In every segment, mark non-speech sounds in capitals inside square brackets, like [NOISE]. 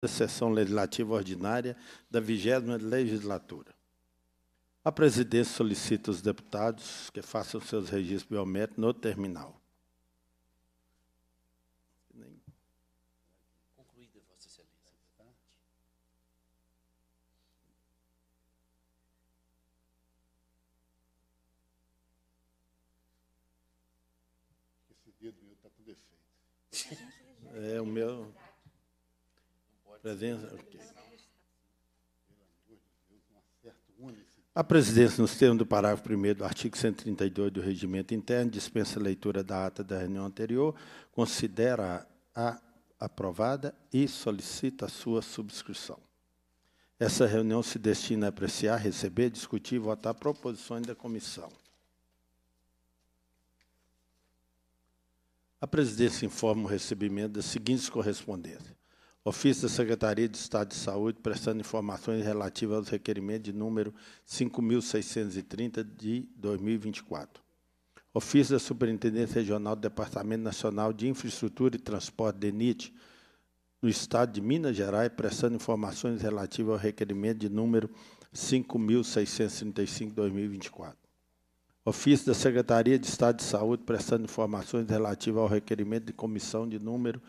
da sessão legislativa ordinária da 20 legislatura. A presidência solicita os deputados que façam seus registros biométricos no terminal. Tá é, o meu. Presença. A presidência, nos termos do parágrafo 1 do artigo 132 do Regimento Interno, dispensa a leitura da ata da reunião anterior, considera a aprovada e solicita a sua subscrição. Essa reunião se destina a apreciar, receber, discutir e votar proposições da comissão. A presidência informa o recebimento das seguintes correspondências. Ofício da Secretaria de Estado de Saúde, prestando informações relativas aos requerimentos de número 5.630 de 2024. Ofício da Superintendência Regional do Departamento Nacional de Infraestrutura e Transporte, DENIT, no Estado de Minas Gerais, prestando informações relativas ao requerimento de número 5.635-2024. de Ofício da Secretaria de Estado de Saúde, prestando informações relativas ao requerimento de comissão de número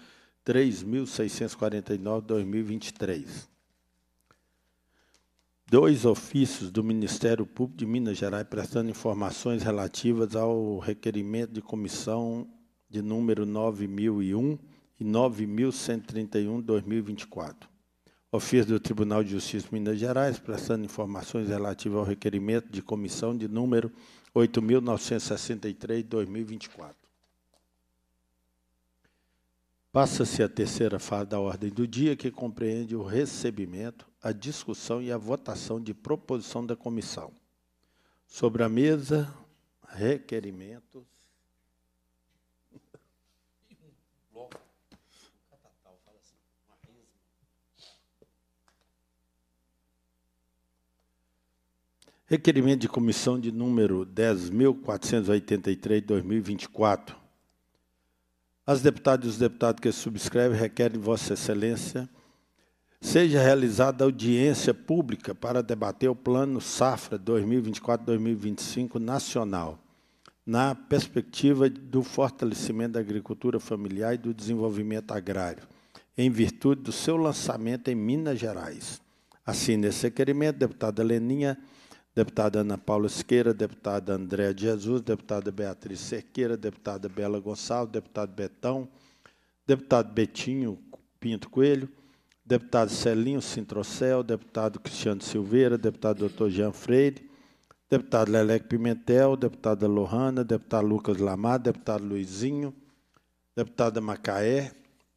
3.649-2023. Dois ofícios do Ministério Público de Minas Gerais prestando informações relativas ao requerimento de comissão de número 9001 e 9131-2024. Ofício do Tribunal de Justiça de Minas Gerais prestando informações relativas ao requerimento de comissão de número 8963-2024. Passa-se a terceira fase da ordem do dia, que compreende o recebimento, a discussão e a votação de proposição da comissão. Sobre a mesa, requerimentos. Requerimento de comissão de número 10.483, 2024, as deputadas e os deputados que subscrevem requerem Vossa Excelência seja realizada audiência pública para debater o Plano Safra 2024-2025 nacional, na perspectiva do fortalecimento da agricultura familiar e do desenvolvimento agrário, em virtude do seu lançamento em Minas Gerais. Assine esse requerimento, deputada Leninha deputada Ana Paula Siqueira, deputada André Jesus, deputada Beatriz Cerqueira, deputada Bela Gonçalves, deputado Betão, deputado Betinho Pinto Coelho, deputado Celinho Sintrocel, deputado Cristiano Silveira, deputado doutor Jean Freire, deputado Leleque Pimentel, deputada Lohana, deputado Lucas Lamar, deputado Luizinho, deputada Macaé,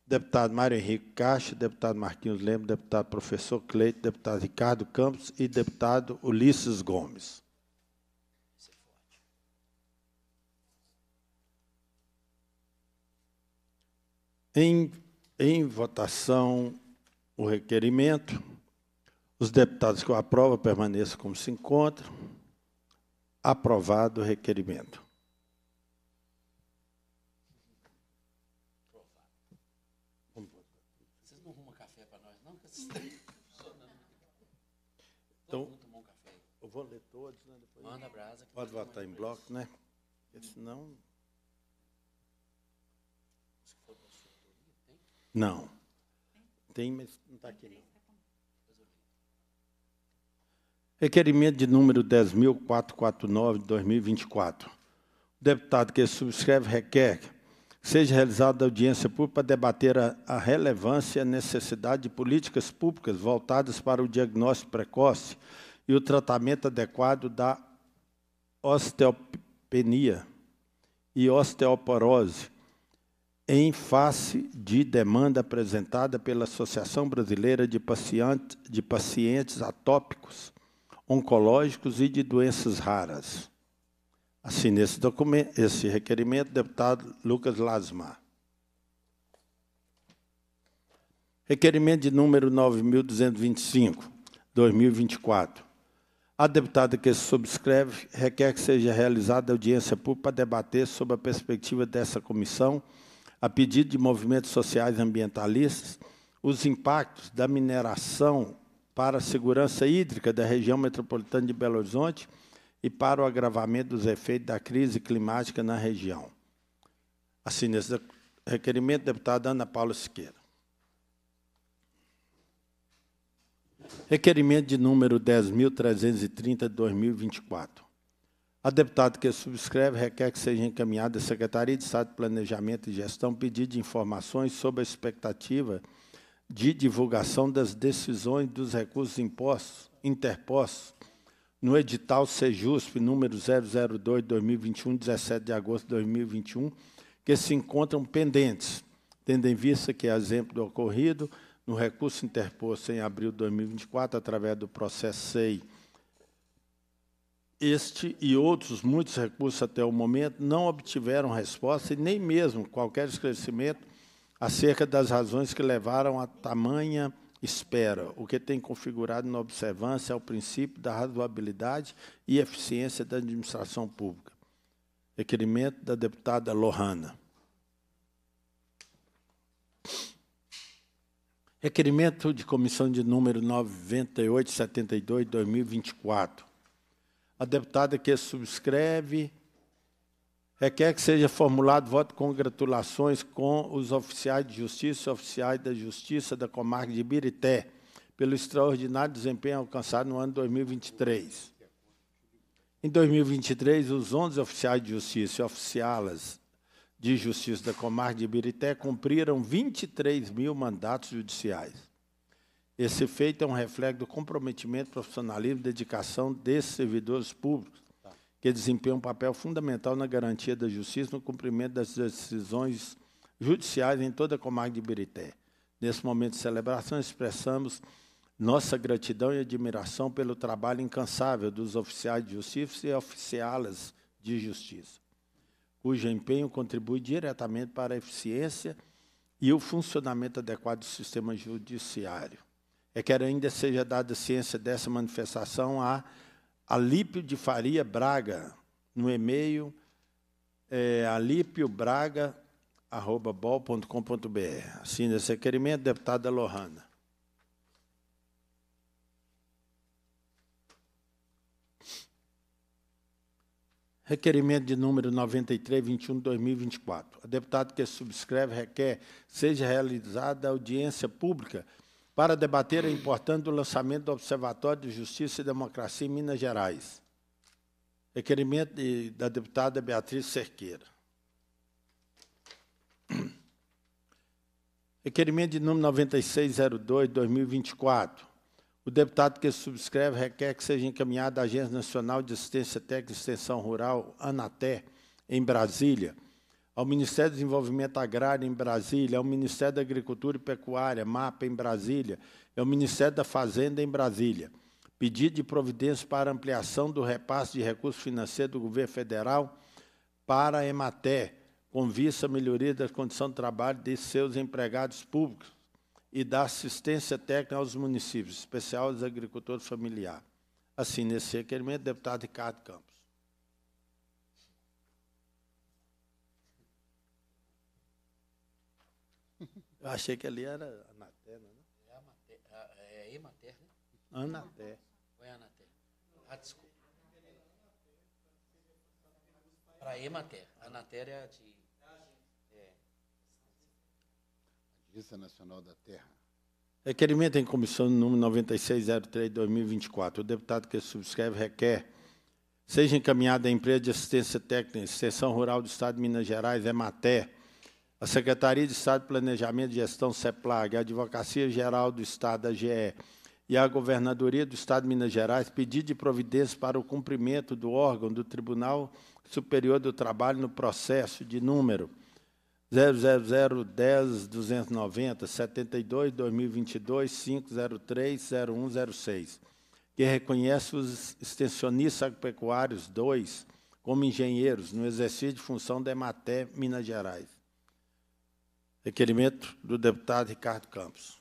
deputado Mário Henrique Caixa, deputado Marquinhos Lemos, deputado professor Cleito, deputado Ricardo Campos e deputado Ulisses Gomes. Em, em votação, o requerimento. Os deputados que o aprovam permaneçam como se encontram. Aprovado o requerimento. Manda brasa. Pode tá votar em bloco, né? Porque senão. Se for da tem? Não. Tem, mas não está aqui, não. Requerimento de número 10.449 de 2024. O deputado que subscreve requer que seja realizada audiência pública para debater a, a relevância e a necessidade de políticas públicas voltadas para o diagnóstico precoce e o tratamento adequado da osteopenia e osteoporose, em face de demanda apresentada pela Associação Brasileira de, Paciente, de Pacientes Atópicos, Oncológicos e de Doenças Raras. Assine esse, documento, esse requerimento, deputado Lucas Lasmar. Requerimento de número 9.225, 2024 a deputada que se subscreve requer que seja realizada audiência pública para debater sobre a perspectiva dessa comissão, a pedido de movimentos sociais ambientalistas, os impactos da mineração para a segurança hídrica da região metropolitana de Belo Horizonte e para o agravamento dos efeitos da crise climática na região. Assine esse requerimento, deputada Ana Paula Siqueira. Requerimento de número 10.330 de 2024. A deputada que subscreve requer que seja encaminhada à Secretaria de Estado de Planejamento e Gestão pedido de informações sobre a expectativa de divulgação das decisões dos recursos impostos, interpostos no edital CEJUSP número 002/2021, 17 de agosto de 2021, que se encontram pendentes, tendo em vista que, a exemplo do ocorrido, no recurso interposto em abril de 2024, através do processo SEI, este e outros muitos recursos até o momento não obtiveram resposta e nem mesmo qualquer esclarecimento acerca das razões que levaram a tamanha espera, o que tem configurado na observância ao princípio da razoabilidade e eficiência da administração pública. Requerimento da deputada Lohana. Requerimento de comissão de número 9872 2024. A deputada que subscreve requer que seja formulado voto de congratulações com os oficiais de justiça e oficiais da justiça da comarca de Birité pelo extraordinário desempenho alcançado no ano 2023. Em 2023, os 11 oficiais de justiça e oficialas de Justiça da Comarca de Ibirité cumpriram 23 mil mandatos judiciais. Esse feito é um reflexo do comprometimento, profissionalismo e dedicação desses servidores públicos, que desempenham um papel fundamental na garantia da justiça no cumprimento das decisões judiciais em toda a comarca de Ibirité. Nesse momento de celebração, expressamos nossa gratidão e admiração pelo trabalho incansável dos oficiais de justiça e oficialas de justiça cujo empenho contribui diretamente para a eficiência e o funcionamento adequado do sistema judiciário. É que ainda seja dada ciência dessa manifestação a Alípio de Faria Braga, no e-mail é, alípiobraga.com.br. Assina esse requerimento, deputada Lohana. Requerimento de número 9321 de 2024. A deputada que subscreve requer seja realizada audiência pública para debater a importância do lançamento do Observatório de Justiça e Democracia em Minas Gerais. Requerimento de, da deputada Beatriz Cerqueira. Requerimento de número 9602 de 2024 o deputado que subscreve requer que seja encaminhada à Agência Nacional de Assistência Técnica e Extensão Rural, ANATE, em Brasília, ao Ministério do Desenvolvimento Agrário, em Brasília, ao Ministério da Agricultura e Pecuária, MAPA, em Brasília, ao Ministério da Fazenda, em Brasília. Pedido de providência para ampliação do repasse de recursos financeiros do governo federal para a EMATER, com vista à melhoria da condição de trabalho de seus empregados públicos, e da assistência técnica aos municípios, especial aos agricultores familiares. Assim, nesse requerimento, deputado Ricardo Campos. Eu achei que ali era Anaté, né? É, a é, é né? Anaté. foi Anaté? Ah, desculpa. Para Emater. Anaté é de Nacional da Terra. Requerimento em comissão número 9603-2024. O deputado que subscreve requer seja encaminhada à empresa de assistência técnica, Extensão Rural do Estado de Minas Gerais, EMATER, a Secretaria de Estado de Planejamento e Gestão, CEPLAG, a Advocacia Geral do Estado, AGE, e a Governadoria do Estado de Minas Gerais pedir de providência para o cumprimento do órgão do Tribunal Superior do Trabalho no processo de número 000 72 2022 503 0106, que reconhece os extensionistas agropecuários 2 como engenheiros no exercício de função da EMATER Minas Gerais. Requerimento do deputado Ricardo Campos.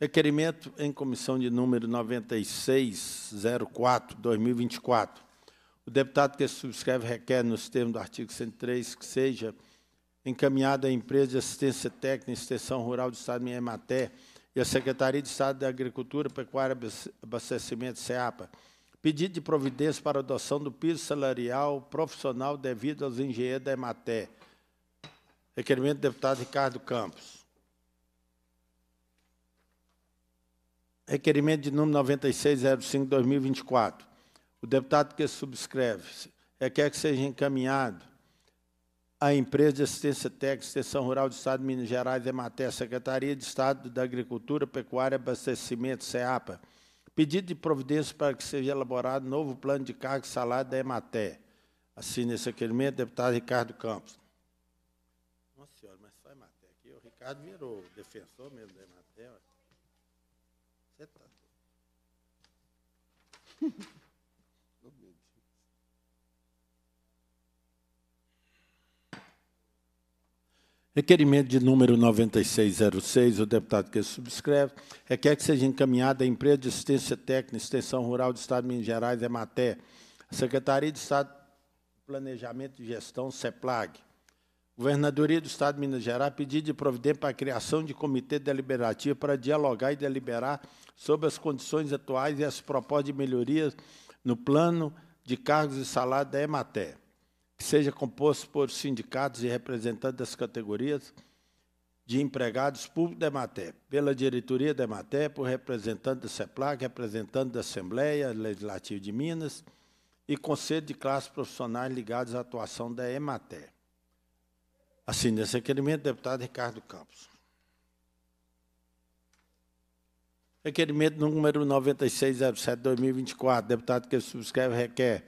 Requerimento em comissão de número 9604 2024 o deputado que subscreve requer, nos termos do artigo 103, que seja encaminhada à empresa de assistência técnica e extensão rural do Estado de Miematé e à Secretaria de Estado da Agricultura, Pecuária e Abastecimento, SEAPA, pedido de providência para adoção do piso salarial profissional devido aos engenheiros da EMATÉ. Requerimento do deputado Ricardo Campos. Requerimento de número 9605-2024 o deputado que subscreve é, quer que seja encaminhado à empresa de assistência técnica, extensão rural do Estado de Minas Gerais, EMATER, Secretaria de Estado da Agricultura, Pecuária e Abastecimento, SEAPA, pedido de providência para que seja elaborado novo plano de cargo e salário da EMATER. assine esse requerimento, deputado Ricardo Campos. Nossa senhora, mas só EMATER aqui, o Ricardo virou defensor mesmo da EMATER. Você está... [LAUGHS] Requerimento de número 9606, o deputado que subscreve, requer que seja encaminhada à Empresa de Assistência Técnica e Extensão Rural do Estado de Minas Gerais, EMATER, Secretaria de Estado de Planejamento e Gestão, CEPLAG, Governadoria do Estado de Minas Gerais, pedido de providência para a criação de comitê deliberativo para dialogar e deliberar sobre as condições atuais e as propostas de melhorias no plano de cargos e salários da EMATER que seja composto por sindicatos e representantes das categorias de empregados públicos da EMATER, pela diretoria da EMATER, por representante da CEPLAC, representante da Assembleia Legislativa de Minas e conselho de classes profissionais ligados à atuação da EMATER. Assim, nesse requerimento, deputado Ricardo Campos. Requerimento número 9607-2024, deputado que subscreve requer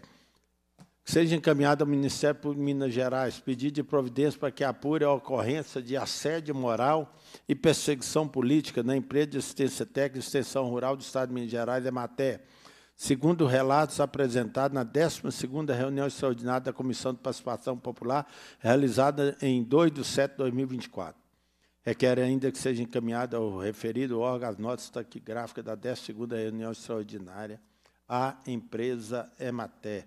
seja encaminhado ao Ministério Público de Minas Gerais pedido de providência para que apure a ocorrência de assédio moral e perseguição política na empresa de assistência técnica e extensão rural do Estado de Minas Gerais, EMATER, segundo relatos apresentados na 12ª reunião extraordinária da Comissão de Participação Popular, realizada em 2 de setembro de 2024. Requer ainda que seja encaminhada ao referido órgão as notas taquigráficas da 12ª reunião extraordinária à empresa EMATER.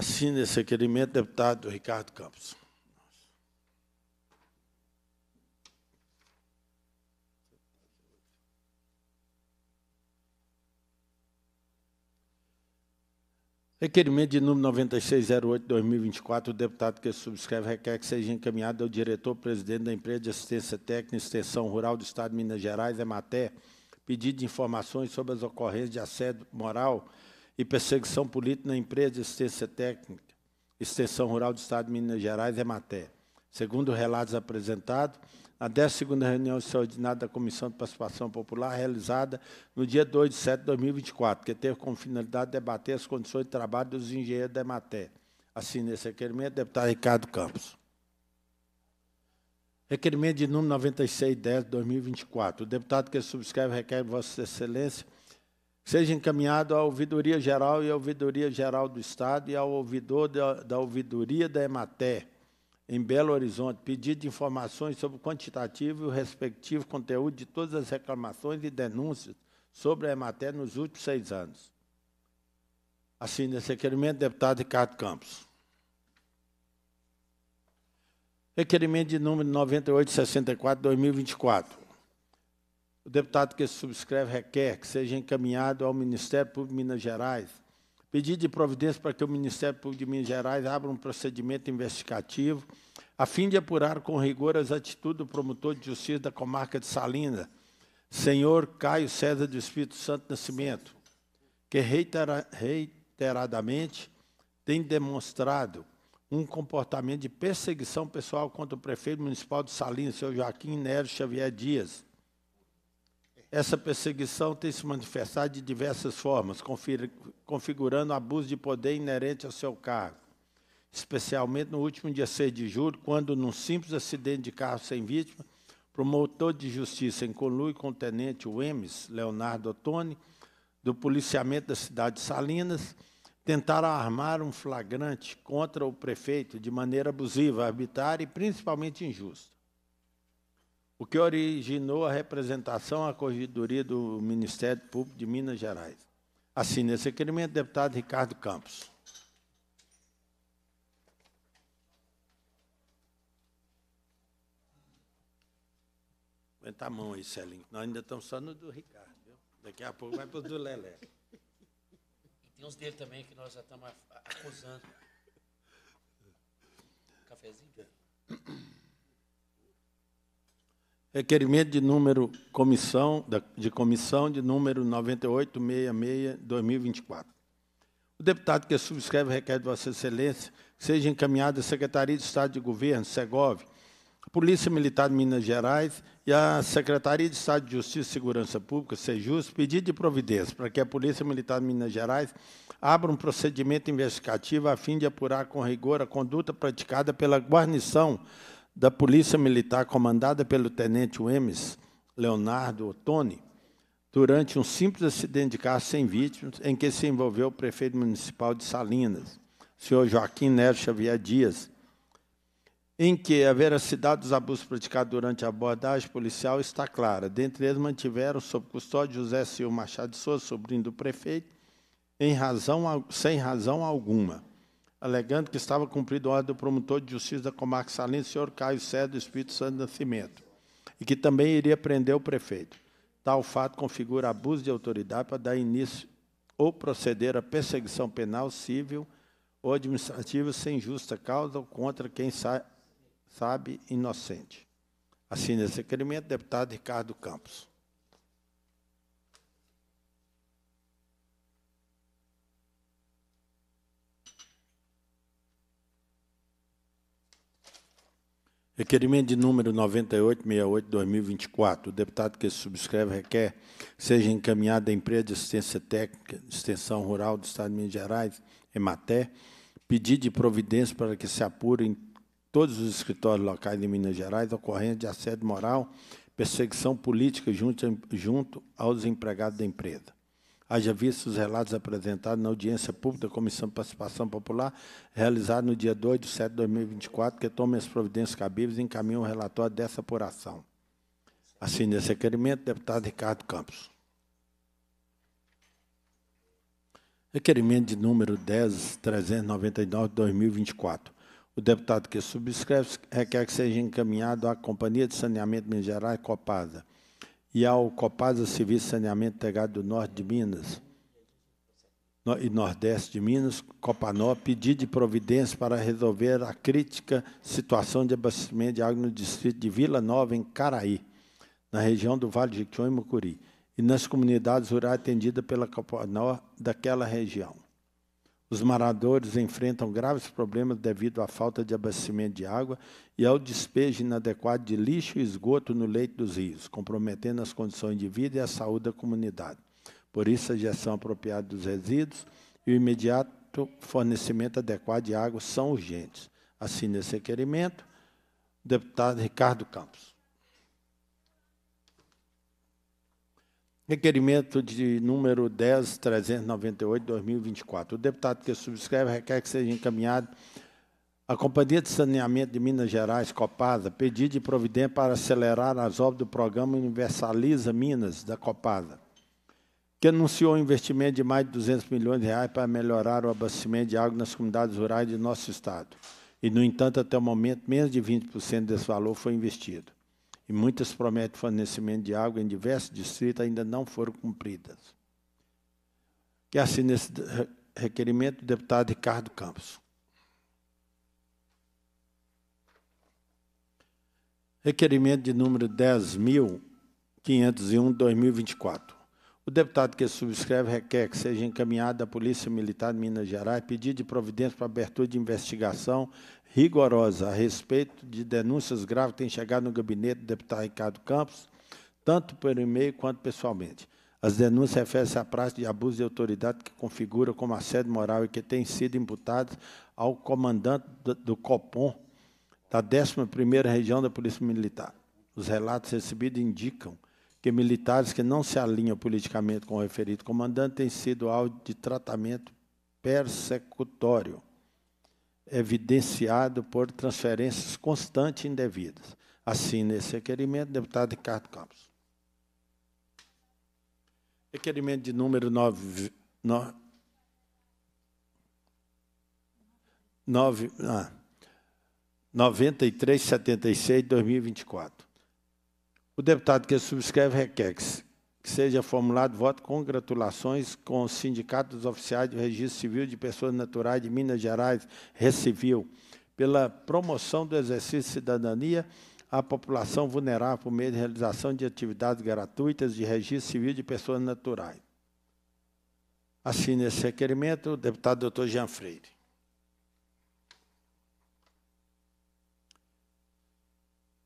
Assine esse requerimento, deputado Ricardo Campos. Requerimento de número 9608-2024, o deputado que subscreve requer que seja encaminhado ao diretor-presidente da empresa de assistência técnica e extensão rural do Estado de Minas Gerais, EMATER, pedido de informações sobre as ocorrências de assédio moral e perseguição política na empresa de assistência técnica, extensão rural do Estado de Minas Gerais, EMATER. Segundo relatos apresentados, na 12 reunião extraordinária da Comissão de Participação Popular, realizada no dia 2 de setembro de 2024, que teve como finalidade debater as condições de trabalho dos engenheiros da EMATER. Assina esse requerimento, deputado Ricardo Campos. Requerimento de número 9610, 2024. O deputado que subscreve requer Vossa Excelência seja encaminhado à Ouvidoria Geral e à Ouvidoria Geral do Estado e ao ouvidor da, da Ouvidoria da Emater, em Belo Horizonte, pedido de informações sobre o quantitativo e o respectivo conteúdo de todas as reclamações e denúncias sobre a Emater nos últimos seis anos. Assine esse requerimento, deputado Ricardo Campos. Requerimento de número 9864-2024. O deputado que subscreve requer que seja encaminhado ao Ministério Público de Minas Gerais pedido de providência para que o Ministério Público de Minas Gerais abra um procedimento investigativo a fim de apurar com rigor as atitudes do promotor de justiça da comarca de Salina, senhor Caio César do Espírito Santo Nascimento, que reitera, reiteradamente tem demonstrado um comportamento de perseguição pessoal contra o prefeito municipal de Salina, senhor Joaquim Nélio Xavier Dias, essa perseguição tem se manifestado de diversas formas, configurando abuso de poder inerente ao seu cargo. Especialmente no último dia 6 de julho, quando, num simples acidente de carro sem vítima, promotor de justiça em conluio com o tenente Wemes, Leonardo Ottoni, do policiamento da cidade de Salinas, tentaram armar um flagrante contra o prefeito de maneira abusiva, arbitrária e principalmente injusta o que originou a representação à Corregedoria do Ministério Público de Minas Gerais. Assine esse requerimento, deputado Ricardo Campos. Aguenta a mão aí, Celinho. Nós ainda estamos só no do Ricardo. Viu? Daqui a pouco vai para o do Lelé. E tem uns dele também que nós já estamos acusando. Cafézinho? Requerimento de número comissão, de comissão de número 9866-2024. O deputado que subscreve requer de Vossa Excelência que seja encaminhado à Secretaria de Estado de Governo, SEGOV, a Polícia Militar de Minas Gerais e à Secretaria de Estado de Justiça e Segurança Pública, SEJUS, pedido de providência para que a Polícia Militar de Minas Gerais abra um procedimento investigativo a fim de apurar com rigor a conduta praticada pela guarnição da Polícia Militar comandada pelo Tenente Wemes Leonardo Ottoni durante um simples acidente de carro sem vítimas em que se envolveu o prefeito municipal de Salinas, senhor Joaquim Nero Xavier Dias, em que a veracidade dos abusos praticados durante a abordagem policial está clara. Dentre eles, mantiveram sob custódia José Silva Machado de Souza, sobrinho do prefeito, em razão, sem razão alguma alegando que estava cumprido a ordem do promotor de justiça da comarca Salim, senhor Caio Cedo do Espírito Santo Nascimento, e que também iria prender o prefeito. Tal fato configura abuso de autoridade para dar início ou proceder à perseguição penal, civil ou administrativa sem justa causa ou contra quem sa sabe inocente. Assina esse requerimento, deputado Ricardo Campos. Requerimento de número 9868-2024. O deputado que subscreve requer seja encaminhado à empresa de assistência técnica de extensão rural do Estado de Minas Gerais, EMATER, pedido de providência para que se apure em todos os escritórios locais de Minas Gerais ocorrência de assédio moral, perseguição política junto, junto aos empregados da empresa haja visto os relatos apresentados na audiência pública da Comissão de Participação Popular, realizada no dia 2 de setembro de 2024, que tome as providências cabíveis e encaminhe o um relatório dessa apuração. Assine esse requerimento, deputado Ricardo Campos. Requerimento de número 10.399 de 2024. O deputado que subscreve requer é que seja encaminhado à Companhia de Saneamento Minas Gerais, Copasa, e ao Copasa Serviço de Saneamento Integrado do Norte de Minas e Nordeste de Minas, Copanó, pedir de providência para resolver a crítica situação de abastecimento de água no distrito de Vila Nova, em Caraí, na região do Vale de Jequitinhonha e Mucuri, e nas comunidades rurais atendidas pela Copanó daquela região. Os maradores enfrentam graves problemas devido à falta de abastecimento de água e ao despejo inadequado de lixo e esgoto no leito dos rios, comprometendo as condições de vida e a saúde da comunidade. Por isso, a gestão apropriada dos resíduos e o imediato fornecimento adequado de água são urgentes. Assine esse requerimento, deputado Ricardo Campos. Requerimento de número 10.398, 2024. O deputado que subscreve requer que seja encaminhado a Companhia de Saneamento de Minas Gerais, Copasa, pedido de providência para acelerar as obras do programa Universaliza Minas, da Copasa, que anunciou um investimento de mais de 200 milhões de reais para melhorar o abastecimento de água nas comunidades rurais de nosso estado. E, no entanto, até o momento, menos de 20% desse valor foi investido e muitas promessas de fornecimento de água em diversos distritos ainda não foram cumpridas. Que é assina esse requerimento o deputado Ricardo Campos. Requerimento de número 10.501, 2024. O deputado que subscreve requer que seja encaminhada à Polícia Militar de Minas Gerais pedido de providência para abertura de investigação rigorosa a respeito de denúncias graves têm chegado no gabinete do deputado Ricardo Campos, tanto por e-mail quanto pessoalmente. As denúncias referem-se à prática de abuso de autoridade que configura como assédio moral e que tem sido imputadas ao comandante do, do COPOM da 11ª Região da Polícia Militar. Os relatos recebidos indicam que militares que não se alinham politicamente com o referido comandante têm sido alvo de tratamento persecutório evidenciado por transferências constantes indevidas. assim esse requerimento, deputado Ricardo Campos. Requerimento de número 9376 de 2024. O deputado que subscreve requer que que seja formulado voto congratulações com o Sindicato dos Oficiais do Registro Civil de Pessoas Naturais de Minas Gerais, Recivil, pela promoção do exercício de cidadania à população vulnerável por meio de realização de atividades gratuitas de registro civil de pessoas naturais. Assine esse requerimento o deputado doutor Jean Freire.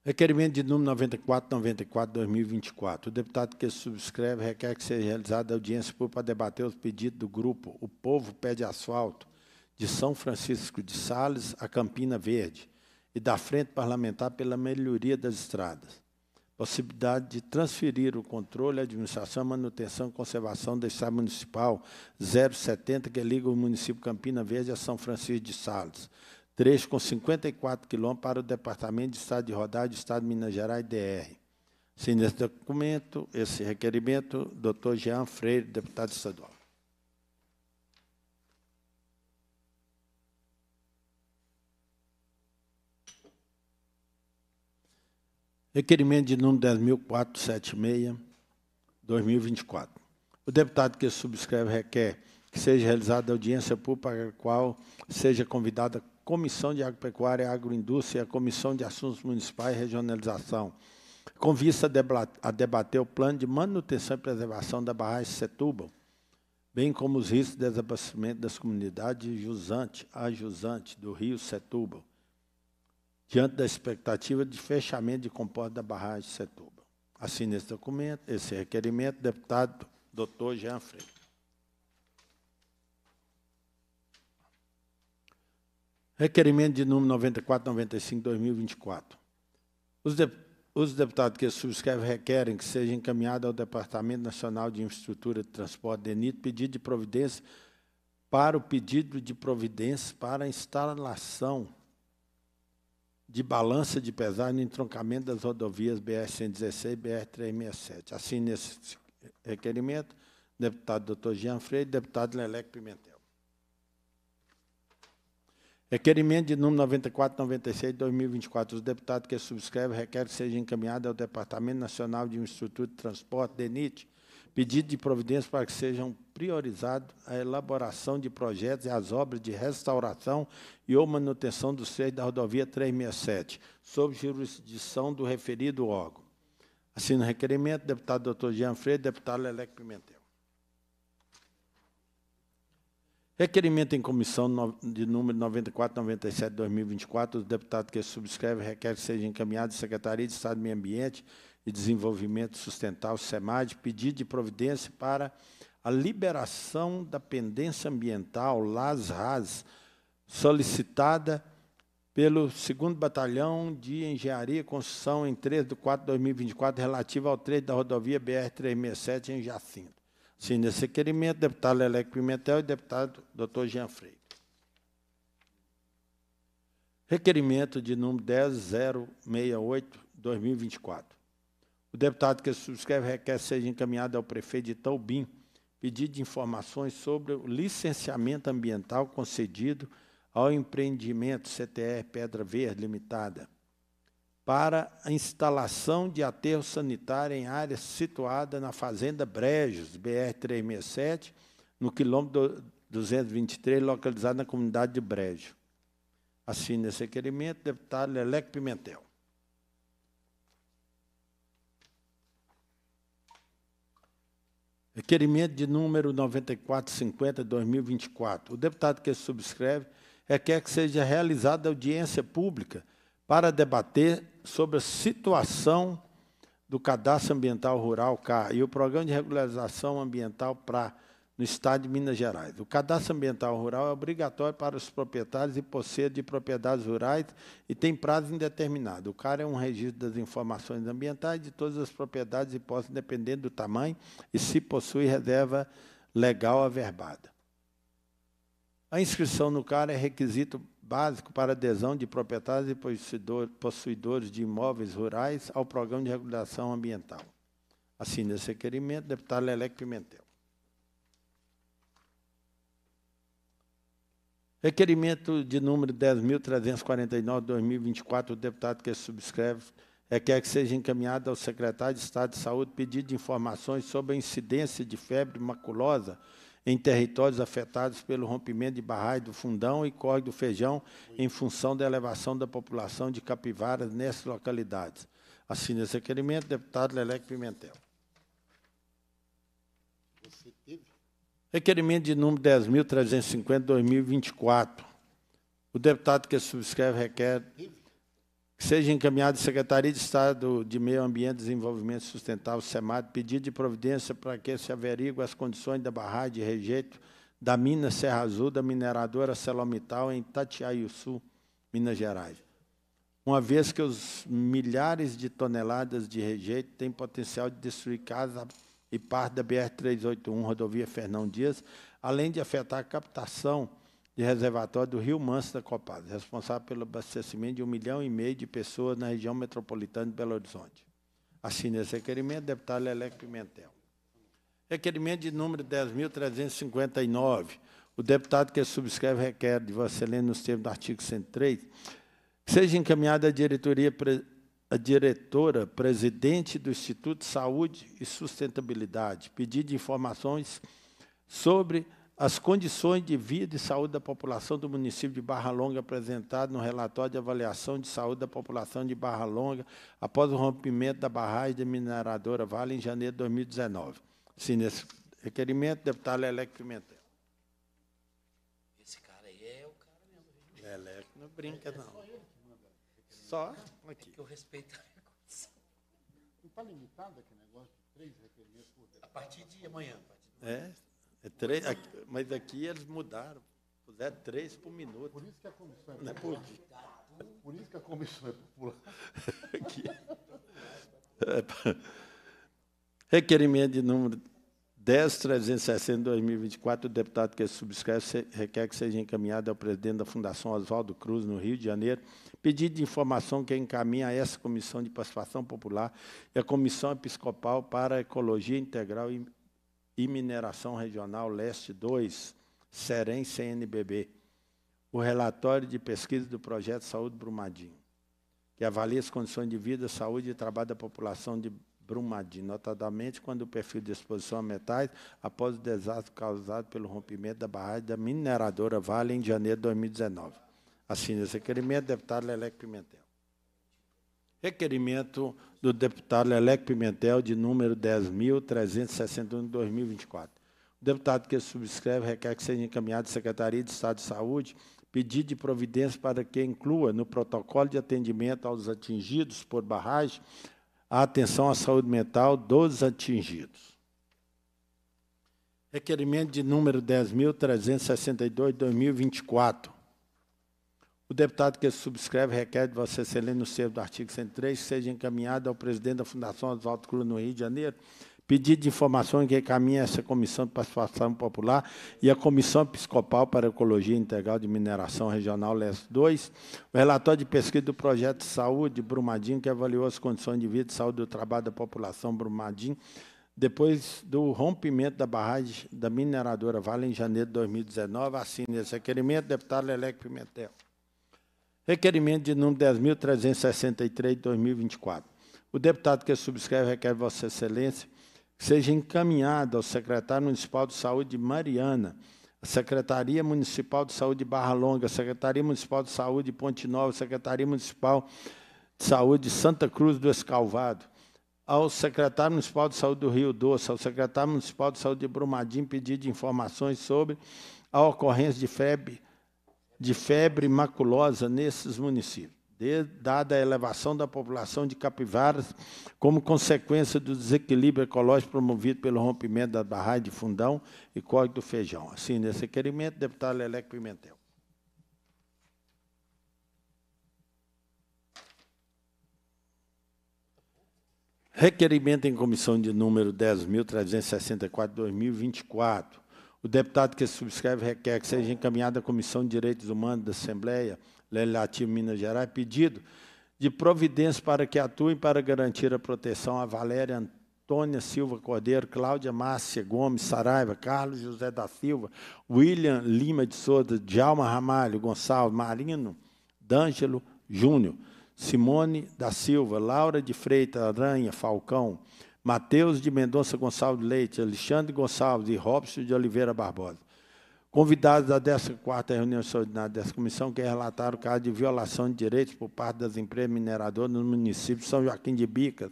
Requerimento de número 9494 2024. O deputado que subscreve requer que seja realizada audiência pública para debater os pedidos do grupo O Povo Pede Asfalto, de São Francisco de Sales a Campina Verde, e da Frente Parlamentar pela Melhoria das Estradas. Possibilidade de transferir o controle, administração, manutenção e conservação da estrada municipal 070, que liga o município Campina Verde a São Francisco de Sales trecho com 54 quilômetros para o Departamento de Estado de Rodagem do Estado de Minas Gerais, DR. Assine nesse documento, esse requerimento, doutor Jean Freire, deputado estadual. Requerimento de número 10.476, 2024. O deputado que subscreve requer que seja realizada audiência pública, a qual seja convidada Comissão de Agropecuária e Agroindústria, e a Comissão de Assuntos Municipais e Regionalização, com vista a debater o plano de manutenção e preservação da barragem Setúbal, bem como os riscos de desabastecimento das comunidades de Jusante a Jusante do Rio Setúbal, diante da expectativa de fechamento de comporta da barragem Setúbal. Assine esse documento, esse requerimento, deputado doutor Jean Freire. Requerimento de número 9495 2024. Os, de, os deputados que subscrevem requerem que seja encaminhado ao Departamento Nacional de Infraestrutura de Transporte, DENIT, pedido de providência para o pedido de providência para a instalação de balança de pesagem no entroncamento das rodovias BR-116 e BR-367. Assim, nesse requerimento, deputado doutor Jean Freire e deputado Leleco Pimentel. Requerimento é de número 9496 2024. Os deputados que subscrevem requerem que seja encaminhado ao Departamento Nacional de Infraestrutura de Transporte, DENIT, pedido de providência para que sejam priorizados a elaboração de projetos e as obras de restauração e ou manutenção do sede da rodovia 367, sob jurisdição do referido órgão. Assina o requerimento, deputado doutor Jean Freire, deputado Lelec Pimentel. Requerimento em comissão de número 9497-2024 do deputado que subscreve requer que seja encaminhado à Secretaria de Estado do Meio Ambiente e Desenvolvimento Sustentável, SEMAD, pedido de providência para a liberação da pendência ambiental LAS-RAS, solicitada pelo 2 Batalhão de Engenharia e Construção em 3 de 4 de 2024, relativa ao trecho da rodovia BR-367 em Jacinto. Assine esse requerimento, deputado Leleco Pimentel e é deputado doutor Jean Freire. Requerimento de número 10068-2024. O deputado que subscreve requer seja encaminhado ao prefeito de Taubim pedido de informações sobre o licenciamento ambiental concedido ao empreendimento CTR Pedra Verde Limitada, para a instalação de aterro sanitário em área situada na Fazenda Brejos, BR-367, no quilômetro 223, localizado na comunidade de Brejo. Assine esse requerimento, deputado Leleque Pimentel. Requerimento de número 9450-2024. O deputado que subscreve requer que seja realizada audiência pública para debater sobre a situação do cadastro ambiental rural CAR e o programa de regularização ambiental para no estado de Minas Gerais. O cadastro ambiental rural é obrigatório para os proprietários e posseiros de propriedades rurais e tem prazo indeterminado. O CAR é um registro das informações ambientais de todas as propriedades e posses, dependendo do tamanho e se possui reserva legal averbada. A inscrição no CAR é requisito básico para adesão de proprietários e possuidores de imóveis rurais ao Programa de Regulação Ambiental. Assine esse requerimento, deputado Lelec Pimentel. Requerimento de número 10.349, 2024, o deputado que subscreve requer é, que seja encaminhado ao secretário de Estado de Saúde pedido de informações sobre a incidência de febre maculosa em territórios afetados pelo rompimento de barragem do Fundão e corre do Feijão em função da elevação da população de capivaras nessas localidades. Assine esse requerimento, deputado Leleque Pimentel. Requerimento de número 10.350, 2024. O deputado que subscreve requer que seja encaminhado à Secretaria de Estado de Meio Ambiente e Desenvolvimento Sustentável, SEMAD, pedido de providência para que se averigue as condições da barragem de rejeito da mina Serra Azul, da mineradora Celomital, em Sul, Minas Gerais. Uma vez que os milhares de toneladas de rejeito têm potencial de destruir casa e parte da BR-381, rodovia Fernão Dias, além de afetar a captação de reservatório do Rio Manso da Copasa, responsável pelo abastecimento de um milhão e meio de pessoas na região metropolitana de Belo Horizonte. Assine esse requerimento, deputado Leleco Pimentel. Requerimento de número 10.359. O deputado que subscreve requer de você lendo nos termos do artigo 103, que seja encaminhada à diretoria a diretora presidente do Instituto de Saúde e Sustentabilidade, pedido de informações sobre as condições de vida e saúde da população do município de Barra Longa apresentado no relatório de avaliação de saúde da população de Barra Longa após o rompimento da barragem de mineradora Vale em janeiro de 2019. Sim, nesse requerimento, deputado Lelec Pimentel. Esse cara aí é o cara mesmo. Lelec não brinca, é, é não. Só aqui. É que eu respeito a minha condição. Não está limitado aquele negócio de três requerimentos por dia. A partir de amanhã. É? É três, aqui, mas aqui eles mudaram. Puseram três por minuto. Por isso que a comissão é, é popular. É por, isso que a comissão é popular. [LAUGHS] aqui. É [LAUGHS] requerimento de número 10.360 2024, o deputado que subscreve requer que seja encaminhado ao presidente da Fundação Oswaldo Cruz, no Rio de Janeiro, pedido de informação que encaminha a essa Comissão de Participação Popular e a Comissão Episcopal para Ecologia Integral e e Mineração Regional Leste 2, Serem CNBB, o relatório de pesquisa do projeto Saúde Brumadinho, que avalia as condições de vida, saúde e trabalho da população de Brumadinho, notadamente quando o perfil de exposição a metais após o desastre causado pelo rompimento da barragem da mineradora Vale em janeiro de 2019. Assine esse requerimento, deputado Leleco Pimentel. Requerimento do deputado Lelec Pimentel, de número 10.361, de 2024. O deputado que subscreve requer que seja encaminhado à Secretaria de Estado de Saúde pedido de providência para que inclua no protocolo de atendimento aos atingidos por barragem a atenção à saúde mental dos atingidos. Requerimento de número 10.362, 2024. O deputado que subscreve requer de Vossa Excelência, no seio do artigo 103, que seja encaminhado ao presidente da Fundação Oswaldo Cruz, no Rio de Janeiro, pedido de informações que encaminha essa Comissão de Participação Popular e a Comissão Episcopal para Ecologia Integral de Mineração Regional Leste 2, o relatório de pesquisa do projeto de saúde Brumadinho, que avaliou as condições de vida e saúde do trabalho da população Brumadinho, depois do rompimento da barragem da mineradora Vale em janeiro de 2019. Assine esse requerimento, deputado Leleque Pimentel. Requerimento de número 10.363 de 2024. O deputado que subscreve requer Vossa Excelência que seja encaminhado ao secretário municipal de saúde de Mariana, à Secretaria Municipal de Saúde de Barra Longa, à Secretaria Municipal de Saúde de Ponte Nova, à Secretaria Municipal de Saúde de Santa Cruz do Escalvado, ao secretário municipal de saúde do Rio Doce, ao secretário municipal de saúde de Brumadinho, pedido de informações sobre a ocorrência de febre de febre maculosa nesses municípios, dada a elevação da população de capivaras como consequência do desequilíbrio ecológico promovido pelo rompimento da barragem de Fundão e Córrego do Feijão. Assim, nesse requerimento, deputado Leleco Pimentel. Requerimento em comissão de número 10.364, 2024, o deputado que subscreve requer que seja encaminhada à Comissão de Direitos Humanos da Assembleia Legislativa de Minas Gerais pedido de providência para que atuem para garantir a proteção a Valéria Antônia Silva Cordeiro, Cláudia Márcia Gomes Saraiva, Carlos José da Silva, William Lima de Souza, Djalma Ramalho Gonçalves, Marino D'Ângelo Júnior, Simone da Silva, Laura de Freitas Aranha Falcão, Mateus de Mendonça Gonçalves Leite, Alexandre Gonçalves e Robson de Oliveira Barbosa. Convidados à 14 reunião extraordinária dessa comissão, que relataram o caso de violação de direitos por parte das empresas mineradoras no município de São Joaquim de Bicas,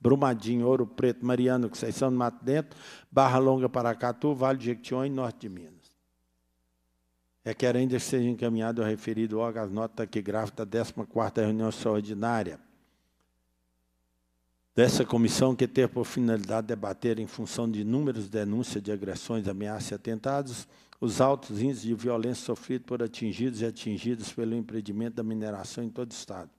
Brumadinho, Ouro Preto, Mariano, Conceição do Mato Dentro, Barra Longa, Paracatu, Vale de Jequitinhonha e Norte de Minas. É que ainda seja encaminhado ao referido órgão as notas taquigráficas da 14 reunião extraordinária dessa comissão que ter por finalidade debater, em função de de denúncias de agressões, ameaças e atentados, os altos índices de violência sofridos por atingidos e atingidas pelo empreendimento da mineração em todo o Estado.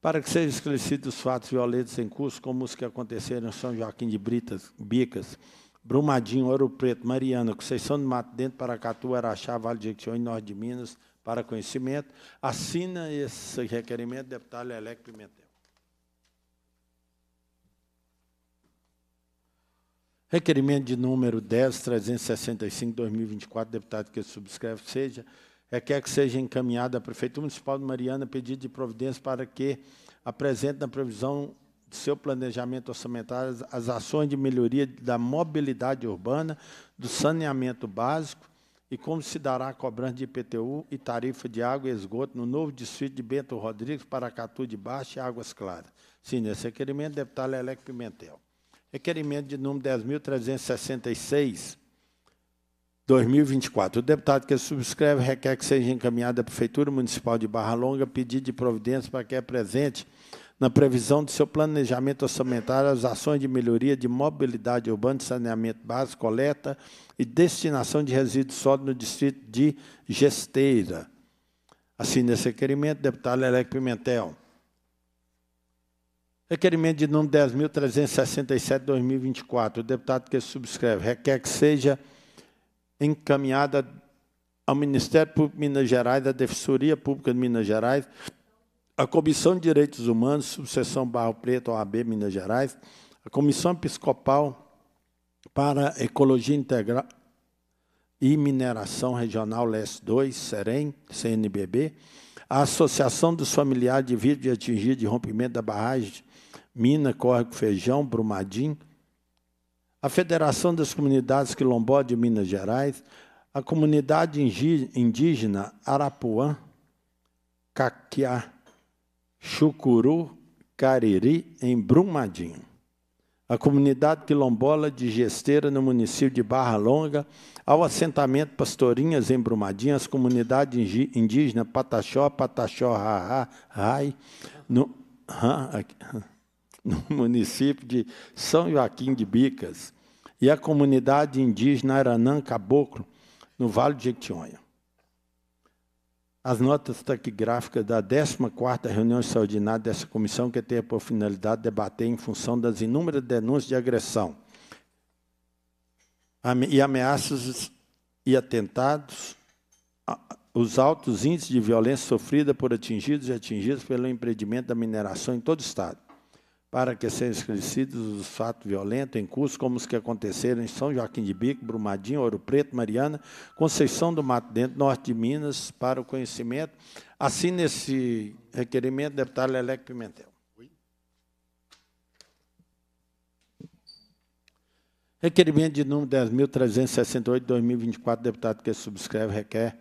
Para que sejam esclarecidos os fatos violentos em curso, como os que aconteceram em São Joaquim de Britas, Bicas, Brumadinho, Ouro Preto, Mariana, Conceição do Mato Dentro, Paracatu, Araxá, Vale de Jequitinhonha e Norte de Minas, para conhecimento, assina esse requerimento, deputado Lelec Pimentel. Requerimento de número 10.365, 2024, deputado que subscreve, seja, requer é é que seja encaminhada à Prefeitura Municipal de Mariana pedido de providência para que apresente na previsão de seu planejamento orçamentário as ações de melhoria da mobilidade urbana, do saneamento básico e como se dará a cobrança de IPTU e tarifa de água e esgoto no novo distrito de Bento Rodrigues, Paracatu de Baixo e Águas Claras. Sim, nesse requerimento, deputado Lelec Pimentel. Requerimento de número 10.366, 2024. O deputado que subscreve requer que seja encaminhada à Prefeitura Municipal de Barra Longa pedido de providência para que é presente na previsão do seu planejamento orçamentário, as ações de melhoria de mobilidade urbana, saneamento básico, coleta e destinação de resíduos sólidos no distrito de Gesteira. Assine esse requerimento, deputado Lelec Pimentel. Requerimento de número 10.367, 2024. O deputado que subscreve requer que seja encaminhada ao Ministério Público de Minas Gerais, da Defensoria Pública de Minas Gerais, a Comissão de Direitos Humanos, Subseção Barro Preto, OAB Minas Gerais, a Comissão Episcopal para Ecologia Integral e Mineração Regional Leste 2, SEREM, CNBB, a Associação dos Familiares de vítimas de Atingir de Rompimento da Barragem Minas, Córrego Feijão, Brumadinho, a Federação das Comunidades Quilombolas de Minas Gerais, a comunidade indígena Arapuã, Caquiá, Chucuru, Cariri, em Brumadinho. A comunidade quilombola de Gesteira, no município de Barra Longa, ao assentamento Pastorinhas, em Brumadinho, as comunidades indígenas Pataxó, Pataxó, Rai, no, aqui, [LAUGHS] no município de São Joaquim de Bicas, e a comunidade indígena Aranã Caboclo, no Vale de Jequitinhonha. As notas taquigráficas da 14ª reunião extraordinária dessa comissão, que tem por finalidade debater em função das inúmeras denúncias de agressão e ameaças e atentados, os altos índices de violência sofrida por atingidos e atingidas pelo empreendimento da mineração em todo o Estado para que sejam esclarecidos os fatos violentos em curso, como os que aconteceram em São Joaquim de Bico, Brumadinho, Ouro Preto, Mariana, Conceição do Mato Dentro, Norte de Minas, para o conhecimento. Assim, nesse requerimento, deputado Leleque Pimentel. Requerimento de número 10.368, 2024, deputado que subscreve, requer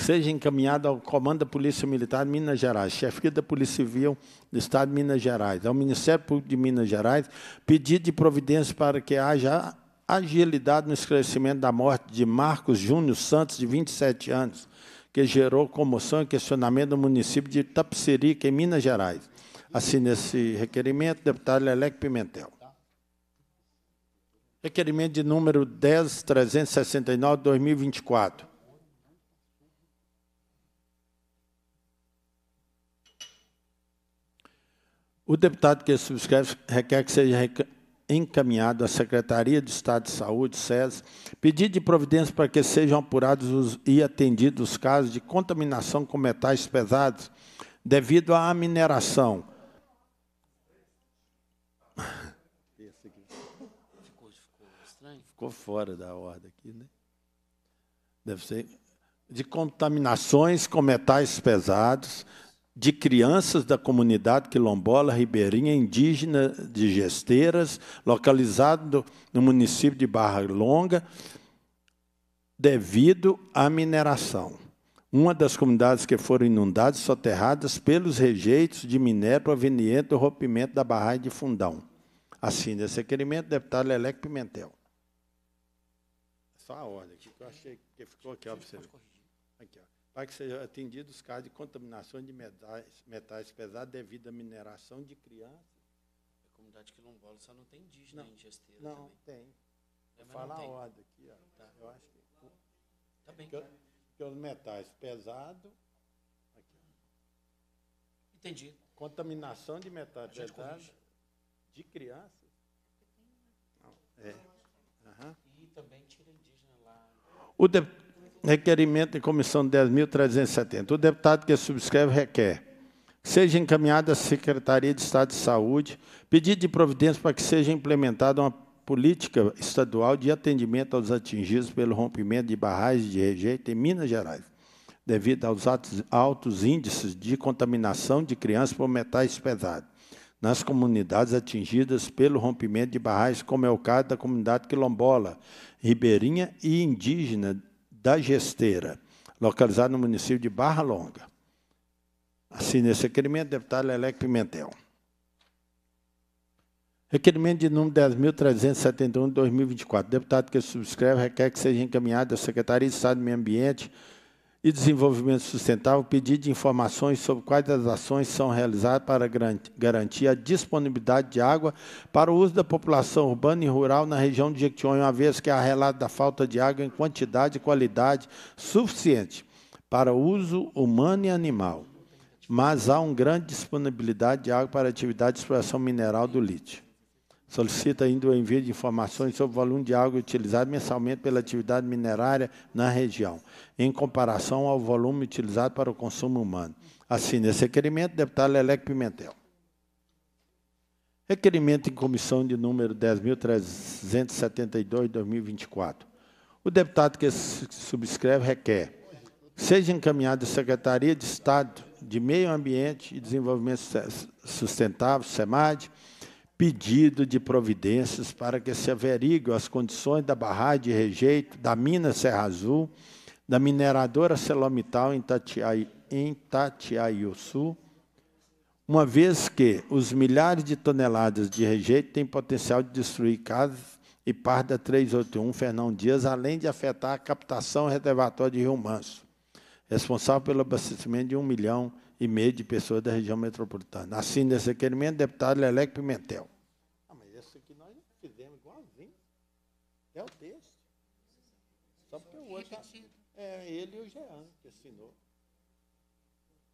seja encaminhado ao Comando da Polícia Militar de Minas Gerais, Chefia da Polícia Civil do Estado de Minas Gerais, ao Ministério Público de Minas Gerais, pedido de providência para que haja agilidade no esclarecimento da morte de Marcos Júnior Santos, de 27 anos, que gerou comoção e questionamento no município de Tapsirica, em Minas Gerais. Assine esse requerimento, deputado Lelec Pimentel. Requerimento de número 10.369, 2024 O deputado que subscreve requer que seja encaminhado à Secretaria de Estado de Saúde, SES, pedido de providência para que sejam apurados e atendidos os casos de contaminação com metais pesados devido à mineração. Ficou, ficou estranho? Ficou fora da ordem aqui, né? Deve ser. De contaminações com metais pesados de crianças da comunidade quilombola ribeirinha indígena de Gesteiras, localizado no município de Barra Longa, devido à mineração. Uma das comunidades que foram inundadas e soterradas pelos rejeitos de minério proveniente do rompimento da barragem de Fundão. assim esse requerimento, deputado Leleque Pimentel. É só a ordem aqui, que eu achei que ficou aqui, ó, para que sejam atendidos os casos de contaminação de metais, metais pesados devido à mineração de crianças. A comunidade quilombola só não tem indígena não, em gesteira Não, também. tem. É, Fala a ordem aqui. Ó. Tá. Eu acho que... Tá bem. Porque, os metais pesados... Entendi. Contaminação de metais pesados de crianças. É. Uhum. E também tira indígena lá. O requerimento de comissão 10.370. O deputado que subscreve requer seja encaminhada à Secretaria de Estado de Saúde pedido de providência para que seja implementada uma política estadual de atendimento aos atingidos pelo rompimento de barragens de rejeito em Minas Gerais, devido aos altos índices de contaminação de crianças por metais pesados nas comunidades atingidas pelo rompimento de barragens, como é o caso da comunidade quilombola, ribeirinha e indígena da Gesteira, localizado no município de Barra Longa. Assine esse requerimento, deputado Lelec Pimentel. Requerimento de número 10.371 de 2024. Deputado que subscreve requer que seja encaminhado à Secretaria de Estado do Meio Ambiente e Desenvolvimento Sustentável pedido de informações sobre quais as ações são realizadas para garantir a disponibilidade de água para o uso da população urbana e rural na região de Jequitinhonha, uma vez que há relato da falta de água em quantidade e qualidade suficiente para uso humano e animal, mas há uma grande disponibilidade de água para atividade de exploração mineral do lítio. Solicita ainda o envio de informações sobre o volume de água utilizado mensalmente pela atividade minerária na região, em comparação ao volume utilizado para o consumo humano. Assine esse requerimento, deputado Lelec Pimentel. Requerimento em comissão de número 10.372-2024. O deputado que subscreve requer seja encaminhado à Secretaria de Estado de Meio Ambiente e Desenvolvimento Sustentável, SEMAD, pedido de providências para que se averiguem as condições da barragem de rejeito da mina Serra Azul, da mineradora Selomital em, Tatiaiu em Sul, uma vez que os milhares de toneladas de rejeito têm potencial de destruir casas e parte da 381 Fernão Dias, além de afetar a captação reservatória de Rio Manso, responsável pelo abastecimento de 1 milhão de e meio de pessoas da região metropolitana. Assim esse requerimento, deputado Leleque Pimentel. Ah, mas esse aqui nós fizemos igualzinho. É o texto. Só porque o outro. Tá- é ele e o Jean que assinou.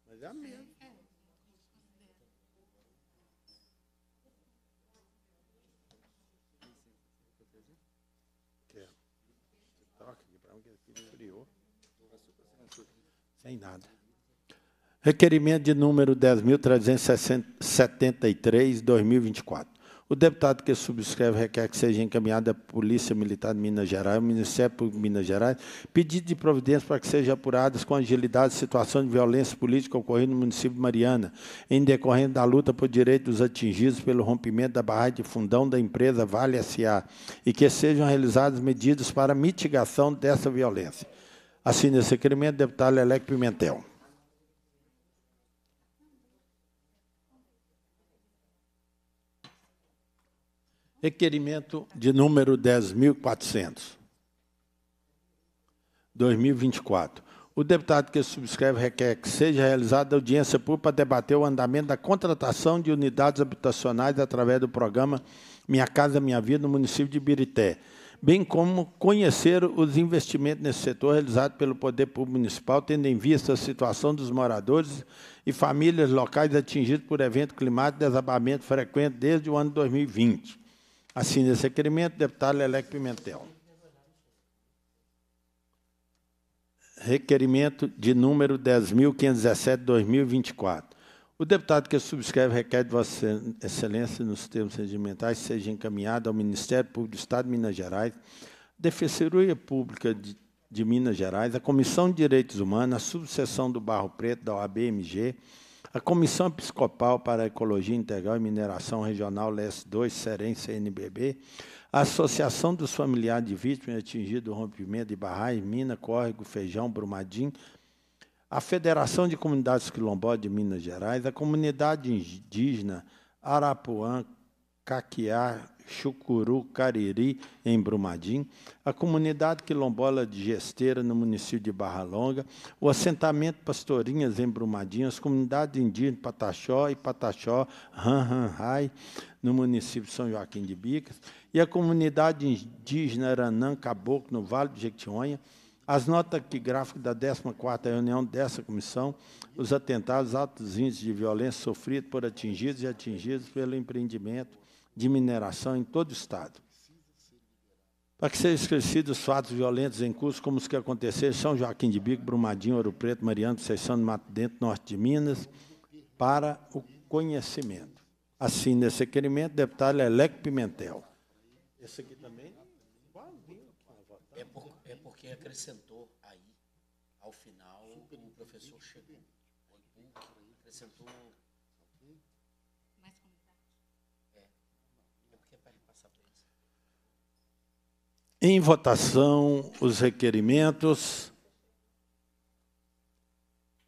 Mas é a mesma. Sem nada. Requerimento de número 10.373, 2024. O deputado que subscreve requer que seja encaminhada à Polícia Militar de Minas Gerais, ao Ministério Público de Minas Gerais, pedido de providência para que sejam apuradas com agilidade a situação de violência política ocorrida no município de Mariana, em decorrência da luta por direitos atingidos pelo rompimento da barragem de fundão da empresa Vale S.A. e que sejam realizadas medidas para mitigação dessa violência. Assina esse requerimento, deputado Lelec Pimentel. Requerimento de número 10.400. 2024. O deputado que subscreve requer que seja realizada audiência pública para debater o andamento da contratação de unidades habitacionais através do programa Minha Casa Minha Vida no município de Birité, bem como conhecer os investimentos nesse setor realizados pelo Poder Público Municipal, tendo em vista a situação dos moradores e famílias locais atingidos por evento climático e desabamento frequente desde o ano 2020. Assine esse requerimento, deputado Lelec Pimentel. Requerimento de número 10.517-2024. O deputado que subscreve requer de Vossa Excelência, nos termos regimentais, seja encaminhado ao Ministério Público do Estado de Minas Gerais, Defensoria Pública de, de Minas Gerais, a Comissão de Direitos Humanos, a subseção do Barro Preto da OABMG, a Comissão Episcopal para a Ecologia Integral e Mineração Regional Leste 2, Serem CNBB, a Associação dos Familiares de Vítimas Atingidas do Rompimento de Barrais, Mina, Córrego, Feijão, Brumadinho, a Federação de Comunidades Quilombolas de Minas Gerais, a Comunidade Indígena Arapuã, Caquiá Chucuru, Cariri, em Brumadinho, a comunidade quilombola de Gesteira, no município de Barra Longa, o assentamento Pastorinhas, em Brumadinho, as comunidades indígenas Pataxó e Pataxó, Ranranhai, no município de São Joaquim de Bicas, e a comunidade indígena Aranã, Caboclo, no Vale do Jequitinhonha, as notas que gráficas da 14ª reunião dessa comissão, os atentados, altos índices de violência sofridos por atingidos e atingidos pelo empreendimento, de mineração em todo o Estado. Para que sejam esquecidos os fatos violentos em curso, como os que aconteceram em São Joaquim de Bico, Brumadinho, Ouro Preto, Mariano, do Mato Dentro, Norte de Minas, para o conhecimento. Assim, nesse requerimento, deputado Leleque Pimentel. Esse aqui também? É, por, é porque acrescentou aí, ao final, o professor chegou. O acrescentou Em votação, os requerimentos.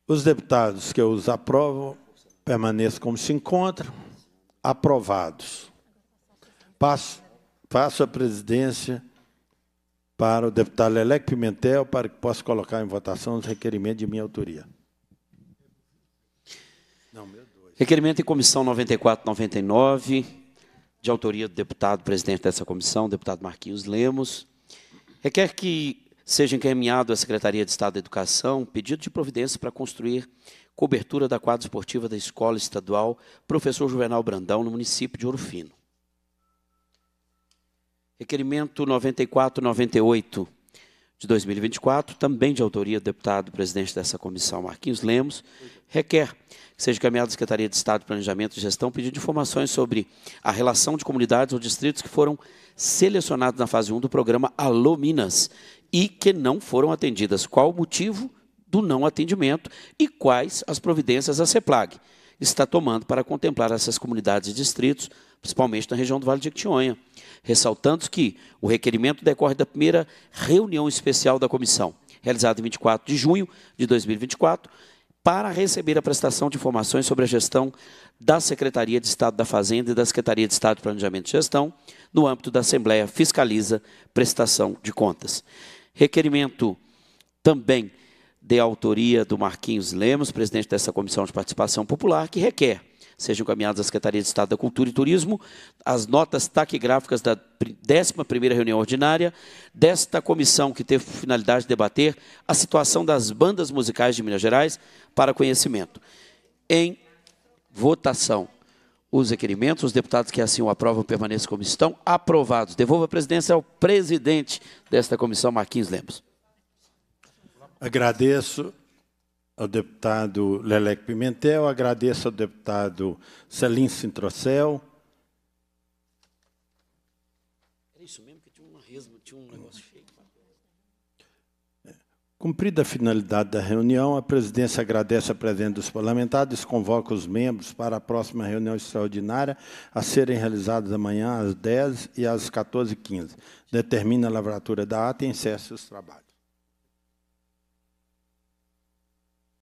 Os deputados que os aprovam permaneçam como se encontram. Aprovados. Passo, passo a presidência para o deputado Lelec Pimentel para que possa colocar em votação os requerimentos de minha autoria. Requerimento em comissão 9499 de autoria do deputado presidente dessa comissão, deputado Marquinhos Lemos, requer que seja encaminhado à Secretaria de Estado da Educação pedido de providência para construir cobertura da quadra esportiva da Escola Estadual Professor Juvenal Brandão, no município de Ouro Requerimento 9498 de 2024, também de autoria do deputado presidente dessa comissão, Marquinhos Lemos, requer que seja encaminhado à Secretaria de Estado de Planejamento e Gestão pedido informações sobre a relação de comunidades ou distritos que foram selecionados na fase 1 do programa Alô Minas e que não foram atendidas. Qual o motivo do não atendimento e quais as providências a CEPLAG está tomando para contemplar essas comunidades e distritos, principalmente na região do Vale de Quitionha ressaltando que o requerimento decorre da primeira reunião especial da comissão, realizada em 24 de junho de 2024, para receber a prestação de informações sobre a gestão da Secretaria de Estado da Fazenda e da Secretaria de Estado de Planejamento e Gestão, no âmbito da Assembleia Fiscaliza Prestação de Contas. Requerimento também de autoria do Marquinhos Lemos, presidente dessa Comissão de Participação Popular, que requer sejam encaminhadas à Secretaria de Estado da Cultura e Turismo, as notas taquigráficas da 11ª reunião ordinária desta comissão que teve finalidade de debater a situação das bandas musicais de Minas Gerais para conhecimento. Em votação, os requerimentos, os deputados que assim o aprovam permaneçam como estão, aprovados. Devolvo a presidência ao presidente desta comissão, Marquinhos Lemos. Agradeço ao deputado Leleque Pimentel, agradeço ao deputado Celim Sintrocel. Era isso mesmo que tinha uma resma, tinha um negócio cheio. Cumprida a finalidade da reunião, a presidência agradece a presença dos parlamentares, convoca os membros para a próxima reunião extraordinária, a serem realizadas amanhã às 10 e às 14h15. Determina a lavratura da ata e encerra os trabalhos.